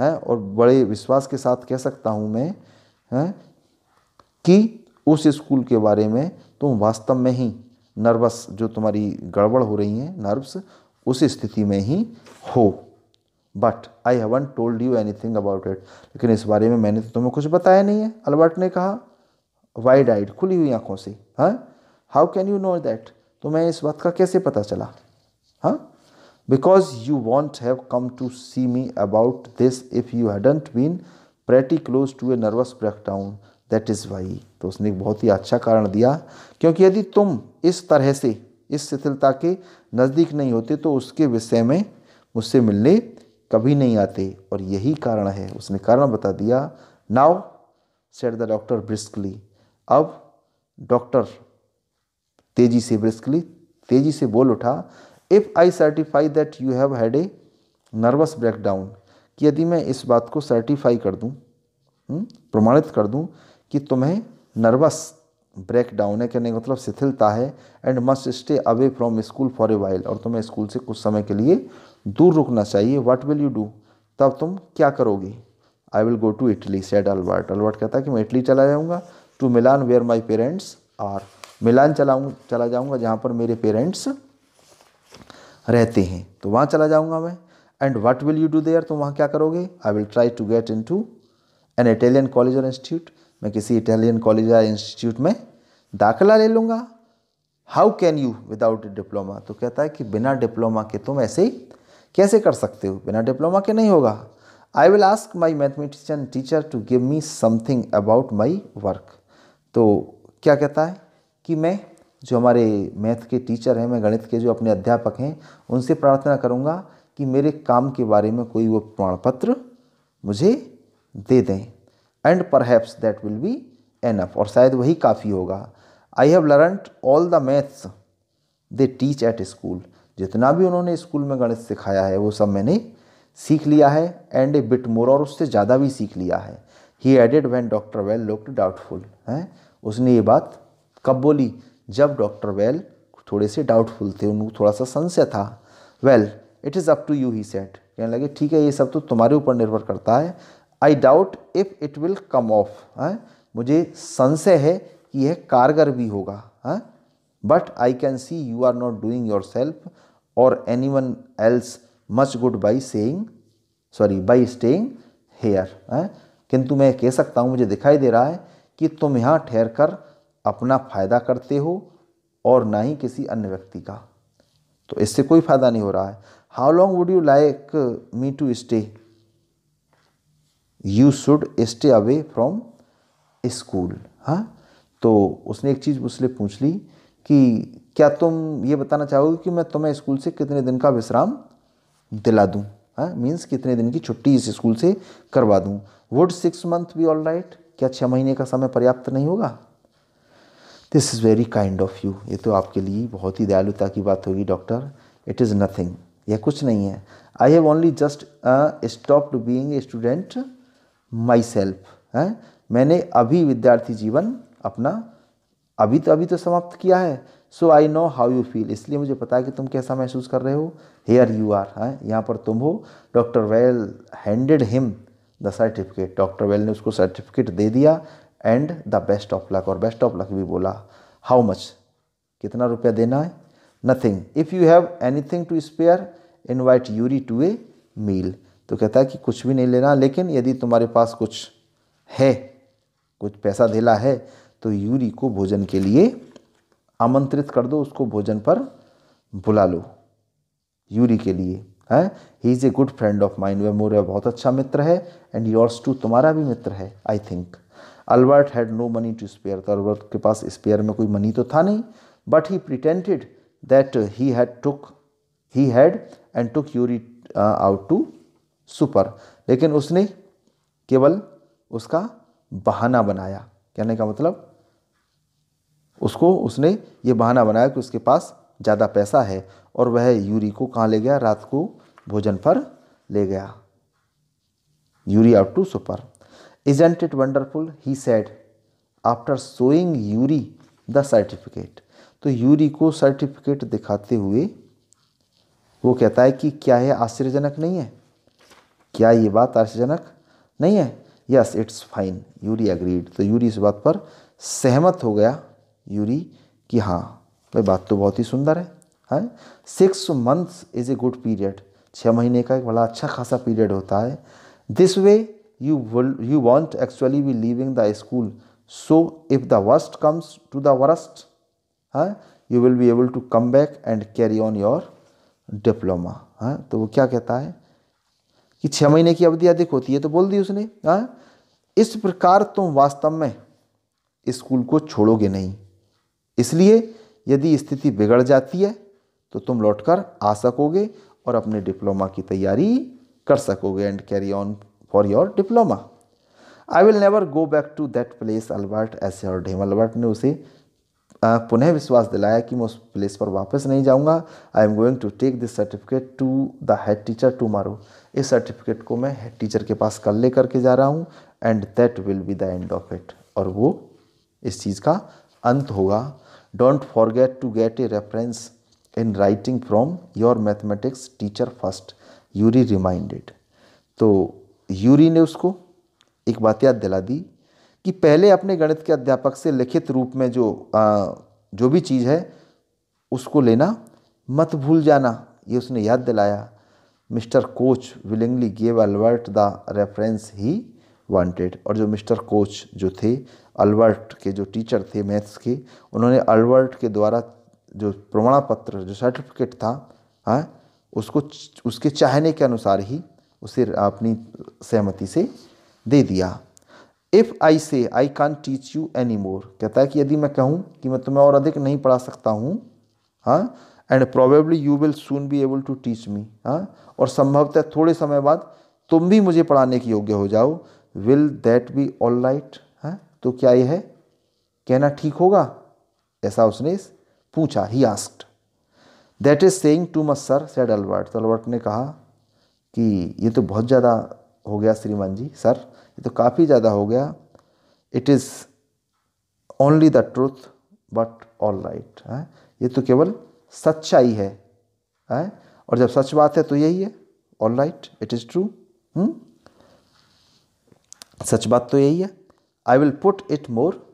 हैं और बड़े विश्वास के साथ कह सकता हूँ मैं हैं कि उस स्कूल के बारे में तुम वास्तव में ही नर्वस जो तुम्हारी गड़बड़ हो रही है नर्व्स उस स्थिति में ही हो but I haven't told you anything about it लेकिन इस बारे में मैंने तो तुम्हें कुछ बताया नहीं है अल्बर्ट ने कहा वाइड आइड खुली हुई आँखों से हाँ how can you know that तुम्हें इस बात का कैसे पता चला हाँ because you won't have come to see me about this if you hadn't been pretty close to a nervous breakdown that is why तो उसने बहुत ही अच्छा कारण दिया क्योंकि यदि तुम इस तरह से इस शिथिलता के नज़दीक नहीं होते तो उसके विषय में मुझसे मिलने कभी नहीं आते और यही कारण है उसने कारण बता दिया now said the doctor briskly अब डॉक्टर तेजी से ब्रिस्कली तेजी से बोल उठा if I certify that you have had a nervous breakdown कि यदि मैं इस बात को सर्टिफाई कर दूँ हम्म, प्रमाणित कर दूँ कि तुम्हें नर्वस ब्रेक डाउन है कहने का मतलब शिथिलता है and must stay away from school for a while और तुम्हें स्कूल से कुछ समय के लिए दूर रुकना चाहिए व्हाट विल यू डू तब तुम क्या करोगी I will go to Italy said Albert Albert कहता है कि मैं इटली चला जाऊँगा to Milan where my parents are Milan चलाऊँ चला जाऊँगा जहाँ पर मेरे पेरेंट्स रहते हैं तो वहाँ चला जाऊँगा मैं and what will you do there तुम वहाँ क्या करोगे I will try to get into an Italian college और इंस्टीट्यूट मैं किसी इटालियन कॉलेज या इंस्टीट्यूट में दाखिला ले लूँगा how can you without diploma तो कहता है कि बिना डिप्लोमा के तुम ऐसे ही कैसे कर सकते हो बिना डिप्लोमा के नहीं होगा I will ask my mathematician teacher to give me something about my work तो क्या कहता है कि मैं जो हमारे मैथ के टीचर हैं मैं गणित के जो अपने अध्यापक हैं उनसे प्रार्थना करूँगा कि मेरे काम के बारे में कोई वो प्रमाण पत्र मुझे दे दें and perhaps that will be enough और शायद वही काफ़ी होगा I have learned all the maths they teach at school जितना भी उन्होंने स्कूल में गणित सिखाया है वो सब मैंने सीख लिया है एंड ए बिट मोर और उससे ज़्यादा भी सीख लिया है he added then doctor Weil looked doubtful हैं उसने ये बात कब बोली जब डॉक्टर वेल थोड़े से डाउटफुल थे उनको थोड़ा सा संशय था well it is up to you he said कहने लगे ठीक है ये सब तो तुम्हारे ऊपर निर्भर करता है I doubt if it will come off है मुझे संशय है कि यह कारगर भी होगा है but I can see you are not doing yourself और anyone else much good by saying sorry by staying here है किंतु मैं कह सकता हूँ मुझे दिखाई दे रहा है कि तुम यहाँ ठहर कर अपना फ़ायदा करते हो और ना ही किसी अन्य व्यक्ति का तो इससे कोई फ़ायदा नहीं हो रहा है how long would you like me to stay you should stay away from school हाँ तो उसने एक चीज़ मुझसे पूछ ली कि क्या तुम ये बताना चाहोगे कि मैं तुम्हें स्कूल से कितने दिन का विश्राम दिला दूँ हाँ मीन्स कितने दिन की छुट्टी इस स्कूल से करवा दूँ would six month be all right क्या छः महीने का समय पर्याप्त नहीं होगा this is very kind of you ये तो आपके लिए बहुत ही दयालुता की बात होगी डॉक्टर इट इज़ नथिंग यह कुछ नहीं है I have only just stopped a student myself है मैंने अभी विद्यार्थी जीवन अपना अभी तो अभी तो समाप्त किया है so I know how you feel इसलिए मुझे पता है कि तुम कैसा महसूस कर रहे हो हेयर यू आर है यहाँ पर तुम हो doctor Weil handed him the certificate doctor Weil ने उसको सर्टिफिकेट दे दिया and the best of luck और बेस्ट ऑफ लक भी बोला हाउ मच कितना रुपया देना है nothing if you have anything to spare invite Yuri to a meal तो कहता है कि कुछ भी नहीं लेना लेकिन यदि तुम्हारे पास कुछ है कुछ पैसा ढेला है तो यूरी को भोजन के लिए आमंत्रित कर दो उसको भोजन पर बुला लो यूरी के लिए है he is a good friend of mine वह मोर बहुत अच्छा मित्र है एंड योर्स टू तुम्हारा भी मित्र है I think Albert had no money to spare तो अल्बर्ट के पास स्पेयर में कोई मनी तो था नहीं but he pretended that he had took he had and took Yuri out uh, to supper लेकिन उसने केवल उसका बहाना बनाया कहने का मतलब उसको उसने ये बहाना बनाया कि उसके पास ज़्यादा पैसा है और वह यूरी को कहाँ ले गया रात को भोजन पर ले गया Yuri out to supper isn't it wonderful he said after showing Yuri the certificate तो यूरी को सर्टिफिकेट दिखाते हुए वो कहता है कि क्या यह आश्चर्यजनक नहीं है क्या ये बात आश्चर्यजनक नहीं है yes it's fine Yuri agreed तो यूरी इस बात पर सहमत हो गया यूरी कि हाँ भाई बात तो बहुत ही सुंदर है है six months is a good period छः महीने का एक बड़ा अच्छा खासा पीरियड होता है this way you you won't actually be leaving the school so if the worst comes to the worst है you will be able to come back and carry on your diploma है तो वो क्या कहता है कि छः महीने की अवधि अधिक होती है तो बोल दी उसने हाँ इस प्रकार तुम वास्तव में स्कूल को छोड़ोगे नहीं इसलिए यदि स्थिति बिगड़ जाती है तो तुम लौटकर आ सकोगे और अपने डिप्लोमा की तैयारी कर सकोगे and carry on for your diploma I will never go back to that place Albert ऐसे और ढेम अल्बर्ट ने उसे पुनः विश्वास दिलाया कि मैं उस प्लेस पर वापस नहीं जाऊंगा I am going to take this certificate to the head teacher tomorrow इस सर्टिफिकेट को मैं हेड टीचर के पास कल ले करके जा रहा हूँ and that will be the end of it और वो इस चीज़ का अंत होगा don't forget to get a reference in writing from your mathematics teacher first Yuri reminded तो यूरी ने उसको एक बात याद दिला दी कि पहले अपने गणित के अध्यापक से लिखित रूप में जो आ, जो भी चीज़ है उसको लेना मत भूल जाना ये उसने याद दिलाया mister Koch willingly gave Albert the reference he wanted और जो मिस्टर कोच जो थे अल्बर्ट के जो टीचर थे मैथ्स के उन्होंने अल्बर्ट के द्वारा जो प्रमाण पत्र जो सर्टिफिकेट था हाँ उसको उसके चाहने के अनुसार ही उसे अपनी सहमति से दे दिया if I say I can't teach you any more कहता है कि यदि मैं कहूँ कि मैं तुम्हें और अधिक नहीं पढ़ा सकता हूँ हाँ and probably you will soon be able to teach me हाँ और संभवतः थोड़े समय बाद तुम भी मुझे पढ़ाने के योग्य हो जाओ will that be all right हाँ तो क्या यह है कहना ठीक होगा ऐसा उसने पूछा ही asked that is saying too much sir said Albert तो अल्बर्ट ने कहा कि ये तो बहुत ज़्यादा हो गया श्रीमान जी सर ये तो काफ़ी ज़्यादा हो गया it is only the truth but all right है ये तो केवल सच्चाई है है हाँ? और जब सच बात है तो यही है all right it is true सच बात तो यही है I will put it more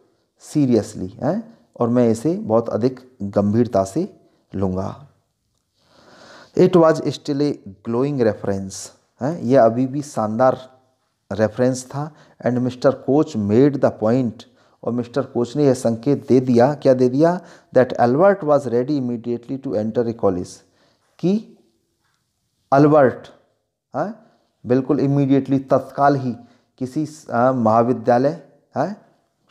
seriously है और मैं इसे बहुत अधिक गंभीरता से लूँगा it was still a glowing reference है यह अभी भी शानदार रेफरेंस था and mister Koch made the point और मिस्टर कोच ने यह संकेत दे दिया क्या दे दिया that Albert was ready immediately to enter a college कि अल्बर्ट है बिल्कुल इमीडिएटली तत्काल ही किसी महाविद्यालय है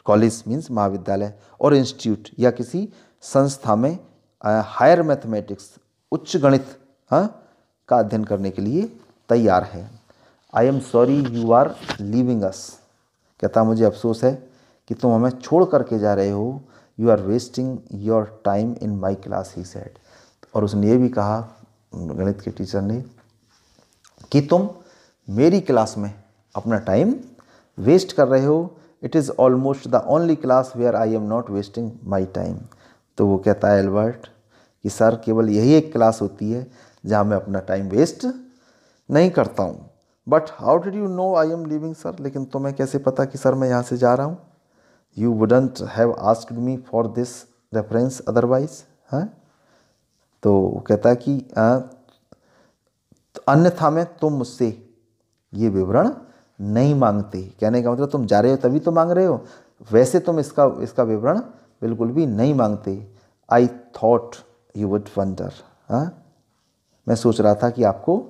कॉलेज मीन्स महाविद्यालय और इंस्टीट्यूट या किसी संस्था में हायर मैथमेटिक्स उच्च गणित का अध्ययन करने के लिए तैयार है I am sorry you are leaving us कहता मुझे अफसोस है कि तुम हमें छोड़ करके जा रहे हो you are wasting your time in my class he said और उसने ये भी कहा गणित के टीचर ने कि तुम मेरी क्लास में अपना टाइम वेस्ट कर रहे हो it is almost the only class where I am not wasting my time तो वो कहता है एल्बर्ट कि सर केवल यही एक क्लास होती है जहाँ मैं अपना टाइम वेस्ट नहीं करता हूँ but how did you know I am leaving sir लेकिन तुम्हें कैसे पता कि सर मैं यहाँ से जा रहा हूँ you wouldn't have asked me for this reference otherwise हैं तो वो कहता है कि हाँ, अन्यथा में तुम मुझसे ये विवरण नहीं मांगते कहने का मतलब तुम जा रहे हो तभी तो मांग रहे हो वैसे तुम इसका इसका विवरण बिल्कुल भी नहीं मांगते I thought you would wonder हाँ मैं सोच रहा था कि आपको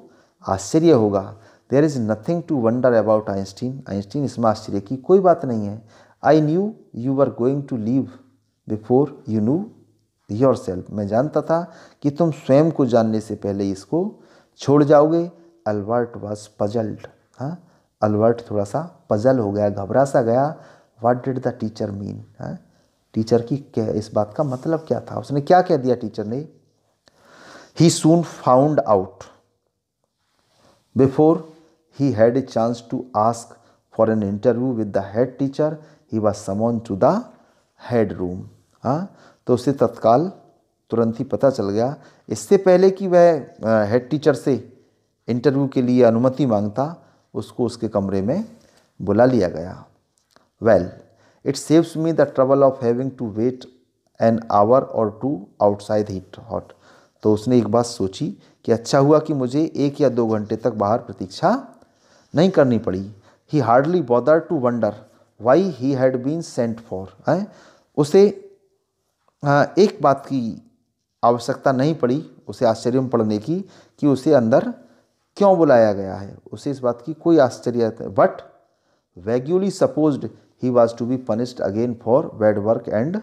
आश्चर्य होगा there is nothing to wonder about Einstein Einstein इसमें आश्चर्य की कोई बात नहीं है I knew you are going to leave before you knew yourself मैं जानता था कि तुम स्वयं को जानने से पहले इसको छोड़ जाओगे अल्बर्ट वॉज पजल्ड हाँ अल्बर्ट थोड़ा सा पजल हो गया घबरा सा गया what did the teacher mean है टीचर की क्या इस बात का मतलब क्या था उसने क्या कह दिया टीचर ने he soon found out before he had a chance to ask for an interview with the head teacher he was summoned to the head room हाँ तो उसे तत्काल तुरंत ही पता चल गया इससे पहले कि वह हेड टीचर से इंटरव्यू के लिए अनुमति मांगता उसको उसके कमरे में बुला लिया गया well it saves me the trouble of having to wait an hour और टू आउटसाइड हीट हॉट तो उसने एक बात सोची कि अच्छा हुआ कि मुझे एक या दो घंटे तक बाहर प्रतीक्षा नहीं करनी पड़ी he hardly bothered to wonder why he had been sent for है उसे हाँ, एक बात की आवश्यकता नहीं पड़ी उसे आश्चर्य में पड़ने की कि उसे अंदर क्यों बुलाया गया है उसे इस बात की कोई आश्चर्य but vaguely supposed he was to be punished again for bad work and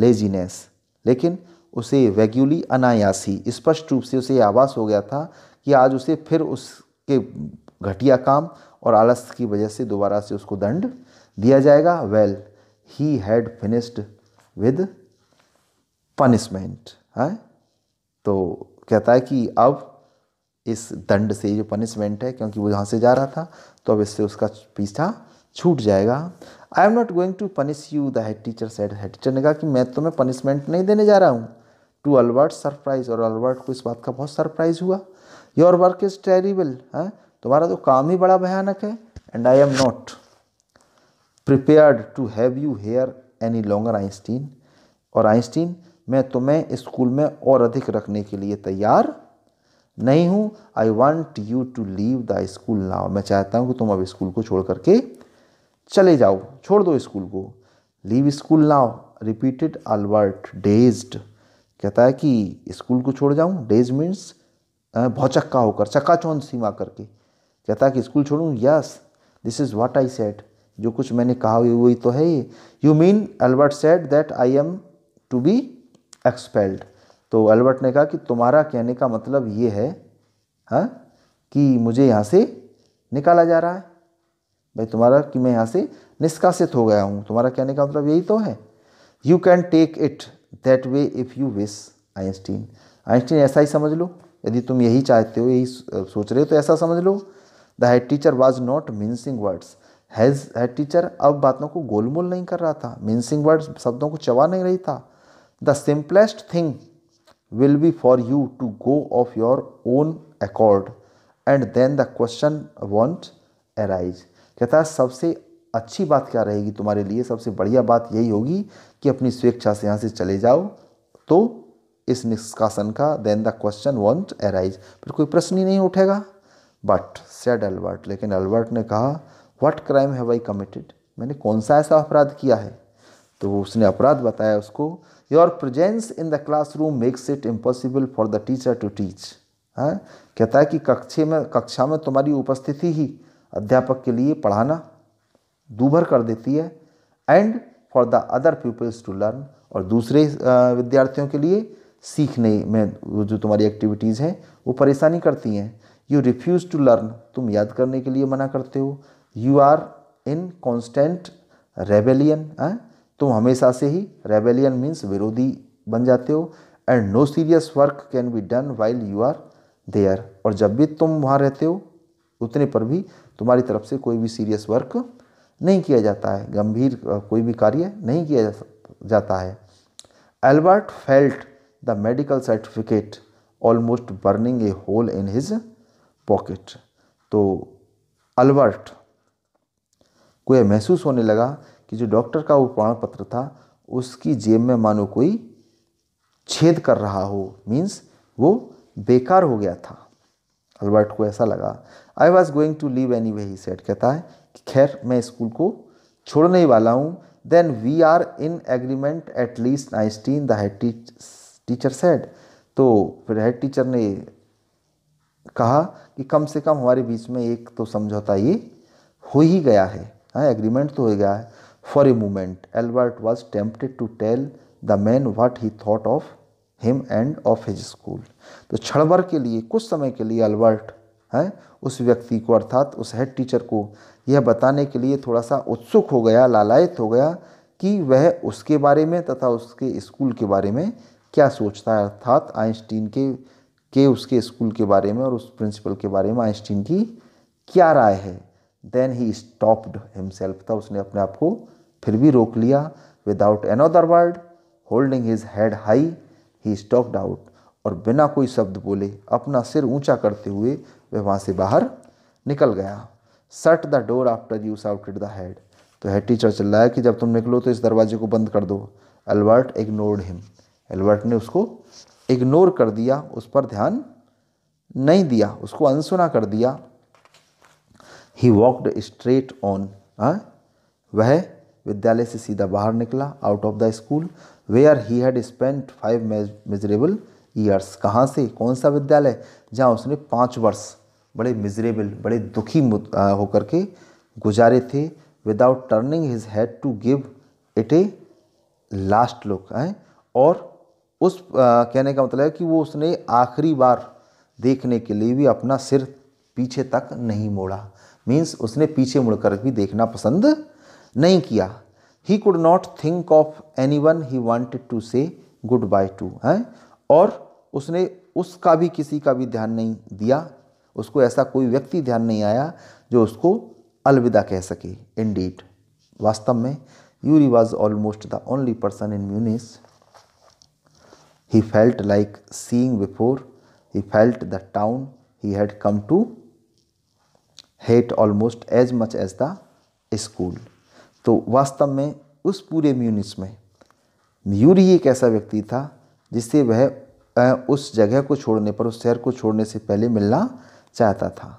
laziness लेकिन उसे वैग्यूली अनायासी स्पष्ट रूप से उसे आभास हो गया था कि आज उसे फिर उसके घटिया काम और आलस की वजह से दोबारा से उसको दंड दिया जाएगा well he had finished with punishment है तो कहता है कि अब इस दंड से जो पनिशमेंट है क्योंकि वो यहाँ से जा रहा था तो अब इससे उसका पीछा छूट जाएगा I am not going to punish you the head teacher said head teacher ने कहा कि मैं तुम्हें पनिशमेंट नहीं देने जा रहा हूँ टू अल्बर्ट सरप्राइज और अल्बर्ट को इस बात का बहुत सरप्राइज हुआ योर वर्क इज़ टेरिबल है तुम्हारा तो काम ही बड़ा भयानक है and I am not prepared to have you here any longer Einstein और आइंस्टीन मैं तुम्हें स्कूल में और अधिक रखने के लिए तैयार नहीं हूँ I want you to leave the school now मैं चाहता हूँ कि तुम अब स्कूल को छोड़ करके चले जाओ छोड़ दो स्कूल को leave school now repeated Albert dazed कहता है कि स्कूल को छोड़ जाऊँ डेज मीन्स भौचक्का होकर चक्का चौंध सीमा करके कहता कि स्कूल छोड़ूँ yes this is what I said जो कुछ मैंने कहा हुई वही तो है ही you mean Albert said that I am to be expelled तो अल्बर्ट ने कहा कि तुम्हारा कहने का मतलब ये है हाँ कि मुझे यहाँ से निकाला जा रहा है भाई तुम्हारा कि मैं यहाँ से निष्कासित हो गया हूँ तुम्हारा कहने का मतलब यही तो है you can take it that way if you wish Einstein Einstein ऐसा ही समझ लो यदि तुम यही चाहते हो यही सोच रहे हो तो ऐसा समझ लो the head teacher was not mincing words हैज हेड टीचर अब बातों को गोलमोल नहीं कर रहा था मीन्सिंग वर्ड्स शब्दों को चबा नहीं रही था the simplest thing will be for you to go of your own accord and then the question won't arise कहता है सबसे अच्छी बात क्या रहेगी तुम्हारे लिए सबसे बढ़िया बात यही होगी कि अपनी स्वेच्छा से यहाँ से चले जाओ तो इस निष्कासन का then the question won't arise फिर कोई प्रश्न ही नहीं उठेगा बट सेड अल्बर्ट लेकिन अल्बर्ट ने कहा what crime have I committed मैंने कौन सा ऐसा अपराध किया है तो उसने अपराध बताया उसको your presence in the classroom makes it impossible for the teacher to teach है कहता है कि कक्षे में कक्षा में तुम्हारी उपस्थिति ही अध्यापक के लिए पढ़ाना दूभर कर देती है and for the other peoples to learn और दूसरे विद्यार्थियों के लिए सीखने में जो तुम्हारी एक्टिविटीज़ हैं वो परेशानी करती हैं यू रिफ्यूज़ टू लर्न तुम याद करने के लिए मना करते हो you are in constant rebellion है तुम हमेशा से ही रेबेलियन मीन्स विरोधी बन जाते हो and no serious work can be done while you are there और जब भी तुम वहाँ रहते हो उतने पर भी तुम्हारी तरफ से कोई भी सीरियस वर्क नहीं किया जाता है गंभीर कोई भी कार्य नहीं किया जाता है Albert felt the medical certificate almost burning a hole in his pocket तो अल्बर्ट को यह महसूस होने लगा कि जो डॉक्टर का वो प्रमाण पत्र था उसकी जेब में मानो कोई छेद कर रहा हो मीन्स वो बेकार हो गया था अल्बर्ट को ऐसा लगा I was going to leave anyway he said कहता है कि खैर मैं स्कूल को छोड़ने ही वाला हूँ then we are in agreement at least nineteen the head teacher said तो फिर हेड टीचर ने कहा कि कम से कम हमारे बीच में एक तो समझौता ये हो ही गया है हाँ एग्रीमेंट तो हो गया है for a moment Albert was tempted to tell the man what he thought of him and of his school तो क्षणभर के लिए कुछ समय के लिए अल्बर्ट है हाँ, उस व्यक्ति को अर्थात उस हेड टीचर को यह बताने के लिए थोड़ा सा उत्सुक हो गया लालायित हो गया कि वह उसके बारे में तथा उसके स्कूल के बारे में क्या सोचता है अर्थात आइंस्टीन के के उसके स्कूल के बारे में और उस प्रिंसिपल के बारे में आइंस्टीन की क्या राय है देन ही स्टॉप्ड हिमसेल्फ था उसने अपने आप को फिर भी रोक लिया without another word holding his head high he stalked out और बिना कोई शब्द बोले अपना सिर ऊंचा करते हुए वह वहाँ से बाहर निकल गया shut the door after you shouted the head तो हेड टीचर चल रहा है कि जब तुम निकलो तो इस दरवाजे को बंद कर दो अल्बर्ट इग्नोर्ड हिम एल्बर्ट ने उसको इग्नोर कर दिया उस पर ध्यान नहीं दिया उसको अनसुना कर दिया ही वॉकड स्ट्रेट ऑन वह विद्यालय से सीधा बाहर निकला out of the school where he had spent five miserable years कहाँ से कौन सा विद्यालय जहाँ उसने पाँच वर्ष बड़े मिजरेबल बड़े दुखी होकर के गुजारे थे without turning his head to give it a last look है और उस आ, कहने का मतलब है कि वो उसने आखिरी बार देखने के लिए भी अपना सिर पीछे तक नहीं मोड़ा मीन्स उसने पीछे मुड़कर भी देखना पसंद नहीं किया he could not think of anyone he wanted to say goodbye to हैं और उसने उसका भी किसी का भी ध्यान नहीं दिया उसको ऐसा कोई व्यक्ति ध्यान नहीं आया जो उसको अलविदा कह सके इंडीड वास्तव में Yuri was almost the only person in Munich He felt like seeing before, he felt the town he had come to hate almost as much as the school. तो वास्तव में उस पूरे म्यूनिस में म्यूर ही एक ऐसा व्यक्ति था जिससे वह उस जगह को छोड़ने पर उस शहर को छोड़ने से पहले मिलना चाहता था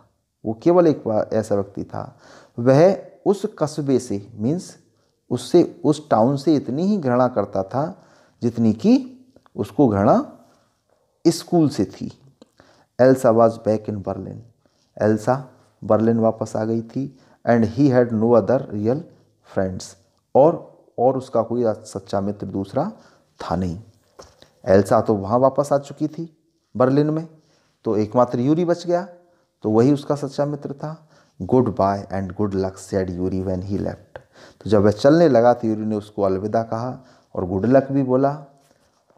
वो केवल एक ऐसा व्यक्ति था वह उस कस्बे से मीन्स उससे उस टाउन से इतनी ही घृणा करता था जितनी कि उसको घृणा स्कूल से थी Elsa was back in Berlin Elsa Berlin वापस आ गई थी and he had no other real friends और और उसका कोई सच्चा मित्र दूसरा था नहीं एल्सा तो वहाँ वापस आ चुकी थी बर्लिन में तो एकमात्र यूरी बच गया तो वही उसका सच्चा मित्र था goodbye and good luck said Yuri when he left तो जब वह चलने लगा तो यूरी ने उसको अलविदा कहा और गुड लक भी बोला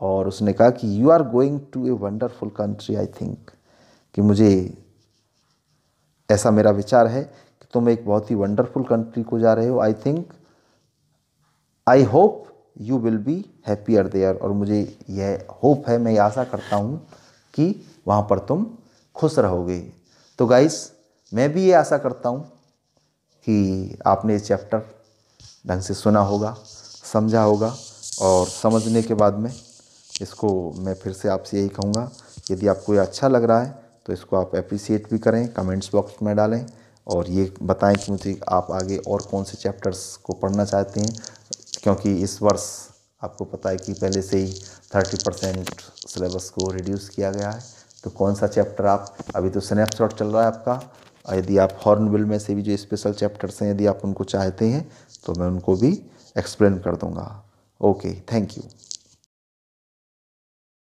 और उसने कहा कि you are going to a wonderful country I think कि मुझे ऐसा मेरा विचार है कि तुम एक बहुत ही वंडरफुल कंट्री को जा रहे हो I think I hope you will be happier there और मुझे यह होप है मैं ये आशा करता हूँ कि वहाँ पर तुम खुश रहोगे तो गाइस मैं भी ये आशा करता हूँ कि आपने इस चैप्टर ढंग से सुना होगा समझा होगा और समझने के बाद में इसको मैं फिर से आपसे यही कहूँगा यदि आपको ये अच्छा लग रहा है तो इसको आप अप्रिसिएट भी करें कमेंट्स बॉक्स में डालें और ये बताएं कि मुझे आप आगे और कौन से चैप्टर्स को पढ़ना चाहते हैं क्योंकि इस वर्ष आपको पता है कि पहले से ही थर्टी परसेंट सिलेबस को रिड्यूस किया गया है तो कौन सा चैप्टर आप अभी तो स्नैपशॉट चल रहा है आपका यदि आप हॉर्नबिल में से भी जो स्पेशल चैप्टर्स हैं यदि आप उनको चाहते हैं तो मैं उनको भी एक्सप्लेन कर दूँगा ओके थैंक यू